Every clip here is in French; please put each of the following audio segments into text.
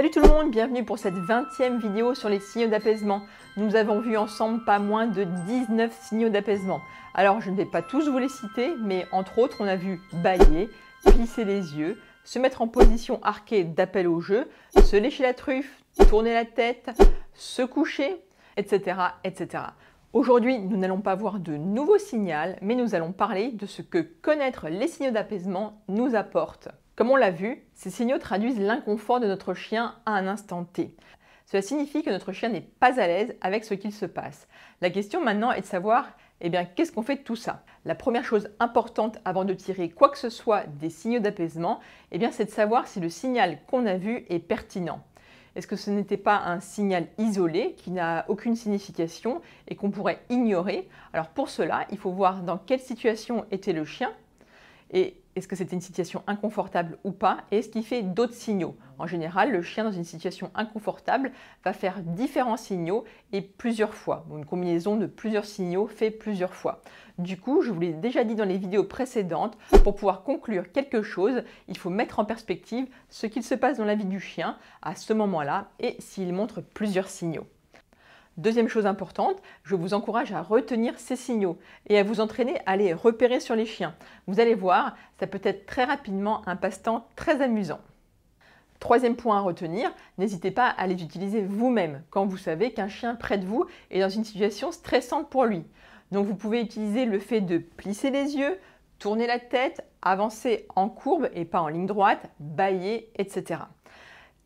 Salut tout le monde, bienvenue pour cette 20e vidéo sur les signaux d'apaisement. Nous avons vu ensemble pas moins de 19 signaux d'apaisement. Alors je ne vais pas tous vous les citer, mais entre autres on a vu bailler, plisser les yeux, se mettre en position arquée d'appel au jeu, se lécher la truffe, tourner la tête, se coucher, etc. etc. Aujourd'hui, nous n'allons pas voir de nouveaux signaux, mais nous allons parler de ce que connaître les signaux d'apaisement nous apporte. Comme on l'a vu, ces signaux traduisent l'inconfort de notre chien à un instant T. Cela signifie que notre chien n'est pas à l'aise avec ce qu'il se passe. La question maintenant est de savoir, eh bien, qu'est-ce qu'on fait de tout ça La première chose importante avant de tirer quoi que ce soit des signaux d'apaisement, eh bien, c'est de savoir si le signal qu'on a vu est pertinent. Est-ce que ce n'était pas un signal isolé qui n'a aucune signification et qu'on pourrait ignorer Alors pour cela, il faut voir dans quelle situation était le chien et est-ce que c'était une situation inconfortable ou pas Et est-ce qu'il fait d'autres signaux En général, le chien dans une situation inconfortable va faire différents signaux et plusieurs fois. Une combinaison de plusieurs signaux fait plusieurs fois. Du coup, je vous l'ai déjà dit dans les vidéos précédentes, pour pouvoir conclure quelque chose, il faut mettre en perspective ce qu'il se passe dans la vie du chien à ce moment-là et s'il montre plusieurs signaux. Deuxième chose importante, je vous encourage à retenir ces signaux et à vous entraîner à les repérer sur les chiens. Vous allez voir, ça peut être très rapidement un passe-temps très amusant. Troisième point à retenir, n'hésitez pas à les utiliser vous-même quand vous savez qu'un chien près de vous est dans une situation stressante pour lui. Donc vous pouvez utiliser le fait de plisser les yeux, tourner la tête, avancer en courbe et pas en ligne droite, bailler, etc.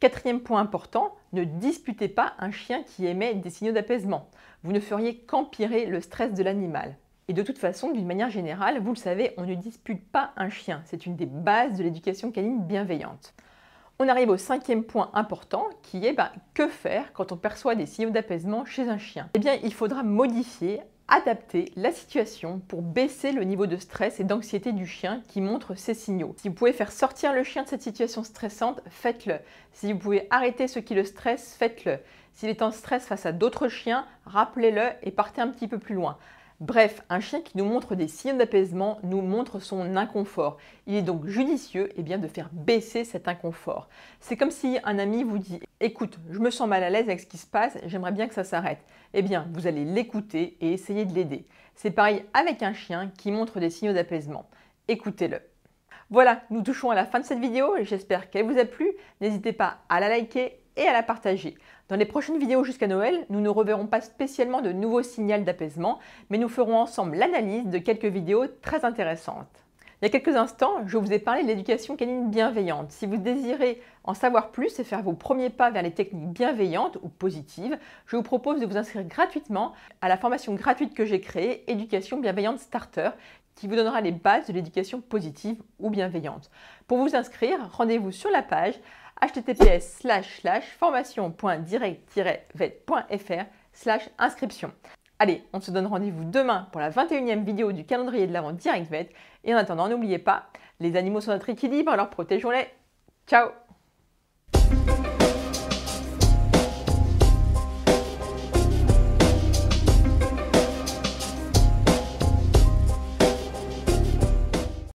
Quatrième point important, ne disputez pas un chien qui émet des signaux d'apaisement. Vous ne feriez qu'empirer le stress de l'animal. Et de toute façon, d'une manière générale, vous le savez, on ne dispute pas un chien. C'est une des bases de l'éducation canine bienveillante. On arrive au cinquième point important qui est bah, que faire quand on perçoit des signaux d'apaisement chez un chien Eh bien, il faudra modifier, adapter la situation pour baisser le niveau de stress et d'anxiété du chien qui montre ces signaux. Si vous pouvez faire sortir le chien de cette situation stressante, faites-le. Si vous pouvez arrêter ce qui le stresse, faites-le. S'il est en stress face à d'autres chiens, rappelez-le et partez un petit peu plus loin. Bref, un chien qui nous montre des signes d'apaisement nous montre son inconfort. Il est donc judicieux et eh bien, de faire baisser cet inconfort. C'est comme si un ami vous dit Écoute, je me sens mal à l'aise avec ce qui se passe, j'aimerais bien que ça s'arrête. Eh bien, vous allez l'écouter et essayer de l'aider. C'est pareil avec un chien qui montre des signaux d'apaisement. Écoutez-le. Voilà, nous touchons à la fin de cette vidéo, j'espère qu'elle vous a plu. N'hésitez pas à la liker et à la partager. Dans les prochaines vidéos jusqu'à Noël, nous ne reverrons pas spécialement de nouveaux signaux d'apaisement, mais nous ferons ensemble l'analyse de quelques vidéos très intéressantes. Il y a quelques instants, je vous ai parlé de l'éducation canine bienveillante. Si vous désirez en savoir plus et faire vos premiers pas vers les techniques bienveillantes ou positives, je vous propose de vous inscrire gratuitement à la formation gratuite que j'ai créée, Éducation bienveillante starter, qui vous donnera les bases de l'éducation positive ou bienveillante. Pour vous inscrire, rendez-vous sur la page https slash formation.direct-vet.fr slash inscription. Allez, on se donne rendez-vous demain pour la 21e vidéo du calendrier de l'Avent Direct Vet. Et en attendant, n'oubliez pas, les animaux sont notre équilibre, alors protégeons-les. Ciao